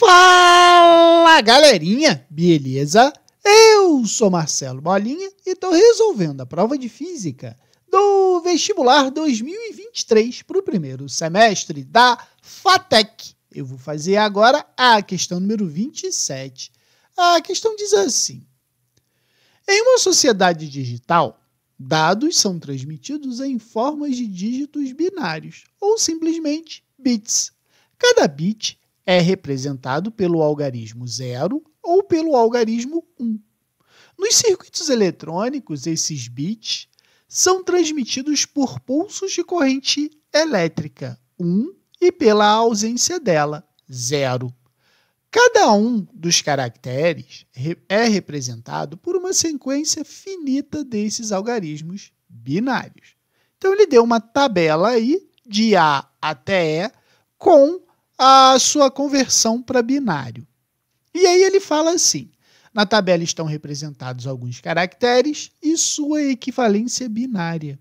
Fala galerinha, beleza? Eu sou Marcelo Bolinha e estou resolvendo a prova de física do vestibular 2023 para o primeiro semestre da FATEC. Eu vou fazer agora a questão número 27. A questão diz assim: Em uma sociedade digital, dados são transmitidos em formas de dígitos binários ou simplesmente bits. Cada bit é representado pelo algarismo 0 ou pelo algarismo 1. Um. Nos circuitos eletrônicos, esses bits são transmitidos por pulsos de corrente elétrica 1 um, e pela ausência dela 0. Cada um dos caracteres é representado por uma sequência finita desses algarismos binários. Então ele deu uma tabela aí de A até E com a sua conversão para binário. E aí ele fala assim: na tabela estão representados alguns caracteres e sua equivalência binária.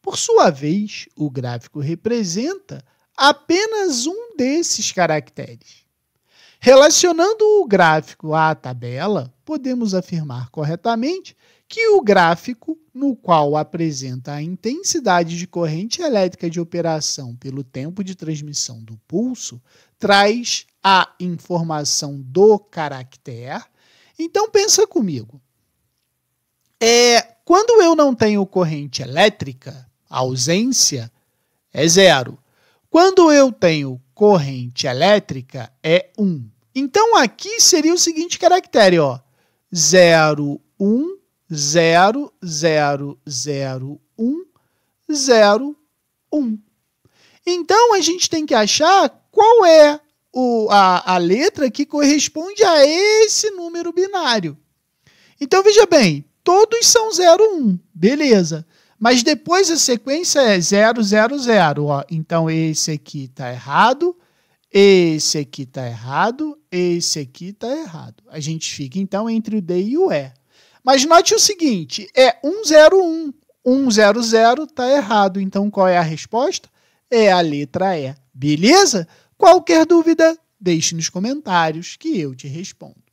Por sua vez, o gráfico representa apenas um desses caracteres. Relacionando o gráfico à tabela, podemos afirmar corretamente que o gráfico, no qual apresenta a intensidade de corrente elétrica de operação pelo tempo de transmissão do pulso, traz a informação do caractere. Então pensa comigo. É, quando eu não tenho corrente elétrica, a ausência é zero. Quando eu tenho corrente elétrica, é 1. Um. Então aqui seria o seguinte caractere, ó. 0, 1, 0, 0, 0, 1, 0, 1. Então a gente tem que achar qual é o, a, a letra que corresponde a esse número binário. Então veja bem, todos são 0, 1, beleza. Mas depois a sequência é 0, 0, 0. Ó. Então esse aqui está errado, esse aqui está errado, esse aqui está errado. A gente fica então entre o D e o E. Mas note o seguinte: é 101. 100 está errado. Então qual é a resposta? É a letra E. Beleza? Qualquer dúvida, deixe nos comentários que eu te respondo.